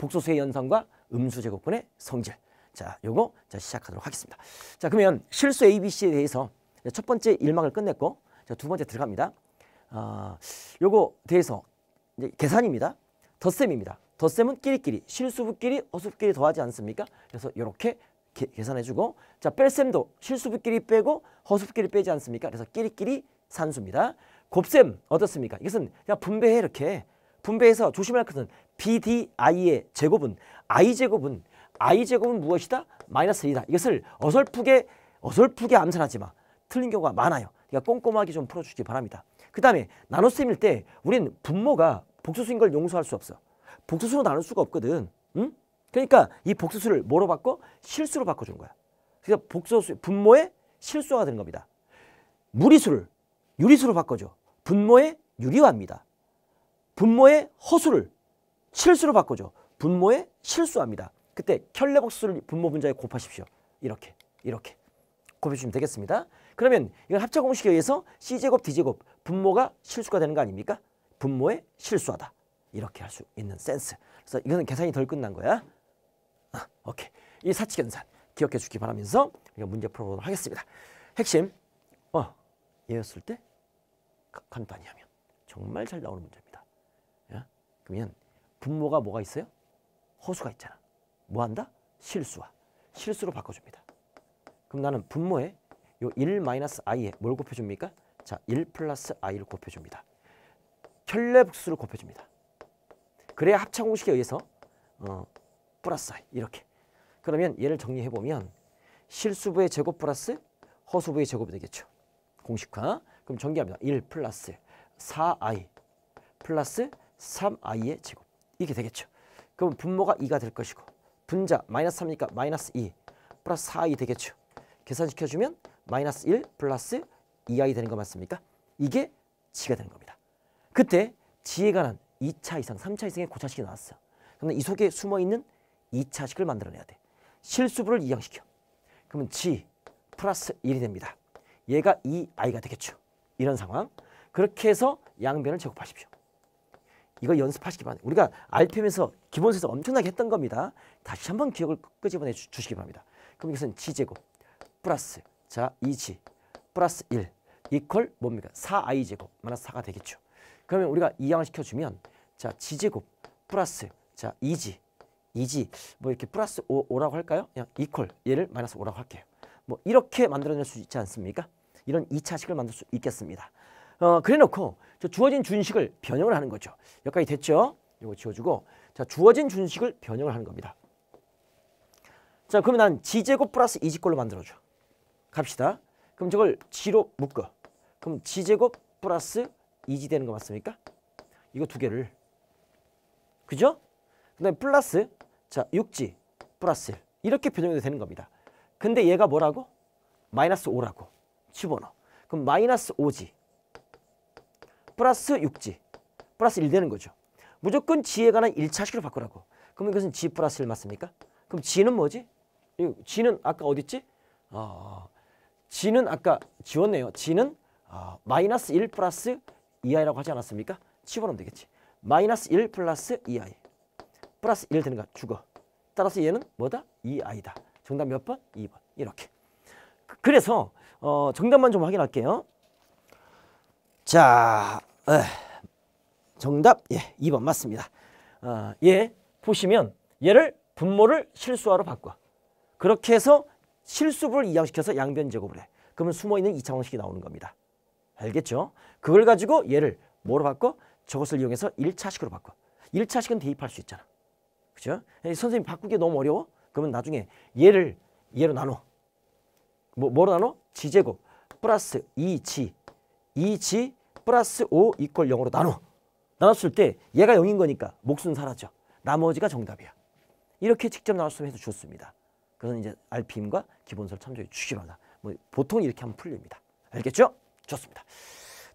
복소수의 연산과 음수 제곱근의 성질. 자, 요거 자 시작하도록 하겠습니다. 자, 그러면 실수 ABC에 대해서 첫 번째 일막을 끝냈고 자, 두 번째 들어갑니다. 아, 요거 대해서 이제 계산입니다. 덧셈입니다. 덧셈은 끼리끼리, 실수부끼리, 어수부끼리 더하지 않습니까? 그래서 이렇게 계산해주고 자 뺄셈도 실수부끼리 빼고 허수부끼리 빼지 않습니까? 그래서 끼리끼리 산수입니다. 곱셈 어떻습니까? 이것은 그냥 분배해 이렇게 분배해서 조심할 것은 BDI의 제곱은 I제곱은 I제곱은 무엇이다? 마이너스 2다. 이것을 어설프게 어설프게 암산하지 마. 틀린 경우가 많아요. 그러니까 꼼꼼하게 좀 풀어주시기 바랍니다. 그 다음에 나눗셈일 때 우리는 분모가 복수수인 걸 용서할 수 없어. 복수수로 나눌 수가 없거든. 응? 그러니까 이 복수수를 뭐로 바꿔? 실수로 바꿔주 거야. 그러니까 복수수, 분모의 실수가 되는 겁니다. 무리수를 유리수로 바꿔줘. 분모의 유리화입니다. 분모의 허수를 실수로 바꾸죠. 분모의 실수합니다. 그때 켤레복수를 분모 분자에 곱하십시오. 이렇게 이렇게 곱해주시면 되겠습니다. 그러면 이건 합차 공식에 의해서 C제곱 D제곱 분모가 실수가 되는 거 아닙니까? 분모의 실수하다. 이렇게 할 수 있는 센스. 그래서 이거는 계산이 덜 끝난 거야. 아, 오케이. 이 사칙 연산 기억해 주기 바라면서 문제 풀어보도록 하겠습니다. 핵심. 어, 얘였을 때 간단히 하면 정말 잘 나오는 문제입니다. 그러면 분모가 뭐가 있어요? 허수가 있잖아. 뭐 한다? 실수와. 실수로 바꿔줍니다. 그럼 나는 분모에 요1 i에 뭘 곱해줍니까? 자, 1 i를 곱해줍니다. 혈례복수를 곱해줍니다. 그래야 합차공식에 의해서 어, 플러스 i 이렇게. 그러면 얘를 정리해보면 실수부의 제곱 플러스 허수부의 제곱이 되겠죠. 공식화. 그럼 정리합니다. 1 플러스 4i 플러스 3i의 제곱. 이게 되겠죠. 그럼 분모가 2가 될 것이고 분자 마이너스 3이니까 마이너스 2 플러스 4i 되겠죠. 계산시켜주면 마이너스 1 플러스 2i 되는 거 맞습니까? 이게 지가 되는 겁니다. 그때 지에 관한 2차 이상, 3차 이상의 고차식이 나왔어. 그러이 속에 숨어있는 2차식을 만들어내야 돼. 실수분을 이항시켜. 그러면 g 플러스 1이 됩니다. 얘가 2i가 되겠죠. 이런 상황. 그렇게 해서 양변을 제곱하십시오. 이걸 연습하시기 바랍니다. 우리가 RPM에서 기본에서 엄청나게 했던 겁니다. 다시 한번 기억을 끄집어내 주, 시기 바랍니다. 그럼 이것은 G제곱 플러스 자 2G 플러스 1 이퀄 뭡니까? 4I제곱 마이너스 4가 되겠죠. 그러면 우리가 이항을 시켜주면 자 G제곱 플러스 자 2G 2G 뭐 이렇게 플러스 5, 라고 할까요? 그냥 이퀄 얘를 마이너스 5라고 할게요. 뭐 이렇게 만들어낼 수 있지 않습니까? 이런 2차식을 만들 수 있겠습니다. 어, 그래놓고 자, 주어진 준식을 변형을 하는 거죠. 여기까지 됐죠? 이거 지워주고 자, 주어진 준식을 변형을 하는 겁니다. 자, 그러면 난 g제곱 플러스 이지꼴로 만들어줘. 갑시다. 그럼 저걸 g로 묶어. 그럼 g제곱 플러스 이지 되는 거 맞습니까? 이거 두 개를. 그죠? 그 다음에 플러스 자 6g 플러스 1 이렇게 변형이 되는 겁니다. 근데 얘가 뭐라고? 마이너스 5라고 집어넣어. 그럼 마이너스 5g 플러스 6지 플러스 1 되는 거죠. 무조건 지에 관한 1차식으로 바꾸라고. 그러면 이것은 지 플러스 1 맞습니까? 그럼 지는 뭐지? 지는 아까 어디있지 어, 아, 아, 아. 지는 아까 지웠네요. 지는 어, 마이너스 1 플러스 2i라고 하지 않았습니까? 치워놓으면 되겠지. 마이너스 1 플러스 2i 플러스 1 되는 거야. 죽어. 따라서 얘는 뭐다? 2i다. 정답 몇 번? 2번. 이렇게. 그, 그래서 어, 정답만 좀 확인할게요. 자, 에, 정답 예 2번 맞습니다. 어, 얘 보시면 얘를 분모를 실수화로 바꿔. 그렇게 해서 실수분을 이항시켜서 양변 제곱을 해. 그러면 숨어있는 이차원식이 나오는 겁니다. 알겠죠? 그걸 가지고 얘를 뭐로 바꿔? 저것을 이용해서 일차식으로 바꿔. 일차식은 대입할 수 있잖아. 그죠? 선생님 바꾸기 너무 어려워? 그러면 나중에 얘를 얘로 나눠. 뭐, 뭐로 나눠? 지제곱 플러스 이지이지 플러스 5 이퀄 0으로 나눠. 나눴을 때 얘가 0인 거니까 목수는 사라져. 나머지가 정답이야. 이렇게 직접 나눴으면 해도주습니다그래 이제 RPM과 기본설 참조의 주기로나 뭐 보통 이렇게 하면 풀립니다. 알겠죠? 좋습니다.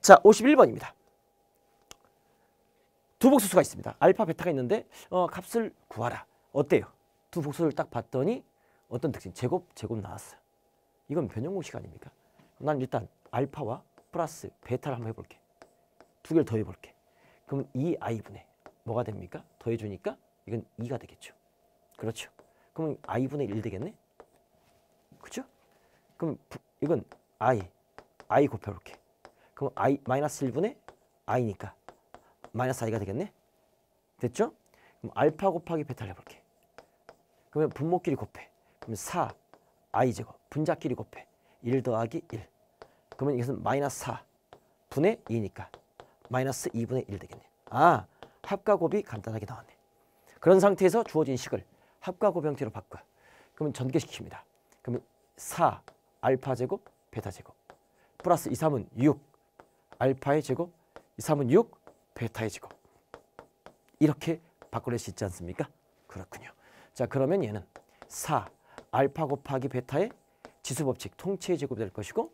자, 51번입니다. 두 복수수가 있습니다. 알파, 베타가 있는데 어, 값을 구하라. 어때요? 두 복수를 딱 봤더니 어떤 특징? 제곱, 제곱 나왔어요. 이건 변형 공식 아닙니까? 난 일단 알파와 플러스 베타를 한번 해볼게. 두 개를 더해볼게. 그럼 2i분의 뭐가 됩니까? 더해주니까 이건 2가 되겠죠. 그렇죠. 그럼 i분의 1 되겠네? 그죠? 그럼 이건 i, i 곱해볼게. 그럼 i 마이너스 1분의 i니까 마이너스 i가 되겠네? 됐죠? 그럼 알파 곱하기 베타를 해볼게. 그러면 분모끼리 곱해. 그럼 4, i 제곱, 분자끼리 곱해. 1 더하기 1. 그러면 이것은 마이너스 4 분의 2니까 마이너스 2분의 1 되겠네. 아, 합과 곱이 간단하게 나왔네. 그런 상태에서 주어진 식을 합과 곱 형태로 바꿔. 그러면 전개시킵니다. 그러면 4 알파 제곱 베타 제곱 플러스 2, 3은 6 알파의 제곱 2, 3은 6 베타의 제곱 이렇게 바꿔수 있지 않습니까? 그렇군요. 자 그러면 얘는 4 알파 곱하기 베타의 지수법칙 통치의 제곱이 될 것이고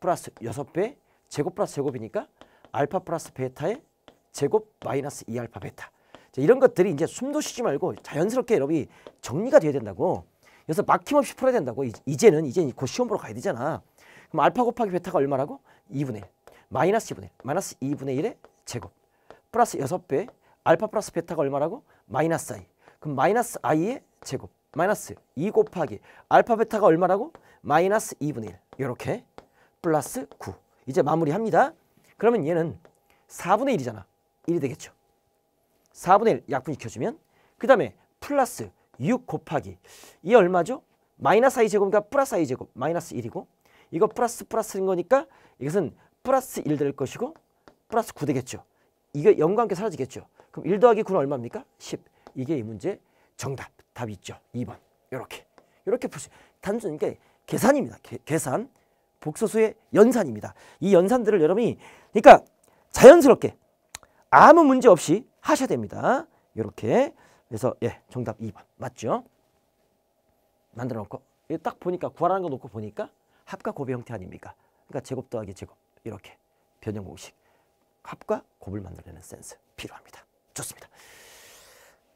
플러스 6배 제곱 플러스 제곱이니까 알파 플러스 베타의 제곱 마이너스 2알파 베타. 자, 이런 것들이 이제 숨도 쉬지 말고 자연스럽게 여러분이 정리가 돼야 된다고. 여기서 막힘없이 풀어야 된다고. 이제는 이제 곧 시험 보러 가야 되잖아. 그럼 알파 곱하기 베타가 얼마라고? 2분의 1. 마이너스 2분의 1. 마이너스 2분의 1의 제곱. 플러스 6배. 알파 플러스 베타가 얼마라고? 마이너스 i. 그럼 마이너스 i의 제곱. 마이너스 2 곱하기 알파 베타가 얼마라고? 마이너스 2분의 1. 이렇게 플러스 9. 이제 마무리합니다. 그러면 얘는 4분의 1이잖아. 1이 되겠죠. 4분의 1 약분시켜주면 그 다음에 플러스 6 곱하기 이 얼마죠? 마이너스 i 제곱이니까 플러스 i 제곱 마이너스 1이고 이거 플러스 플러스인 거니까 이것은 플러스 1 될 것이고 플러스 9 되겠죠. 이게 0과 함께 사라지겠죠. 그럼 1 더하기 9는 얼마입니까? 10. 이게 이 문제 정답. 답이 있죠. 2번. 이렇게. 이렇게 풀 수. 단순히 이게 계산입니다. 게, 계산. 복소수의 연산입니다. 이 연산들을 여러분이 그러니까 자연스럽게 아무 문제 없이 하셔야 됩니다. 이렇게 그래서 예 정답 2번 맞죠? 만들어 놓고 딱 보니까 구하라는 거 놓고 보니까 합과 곱의 형태 아닙니까? 그러니까 제곱 더하기 제곱 이렇게 변형 공식 합과 곱을 만들어내는 센스 필요합니다. 좋습니다.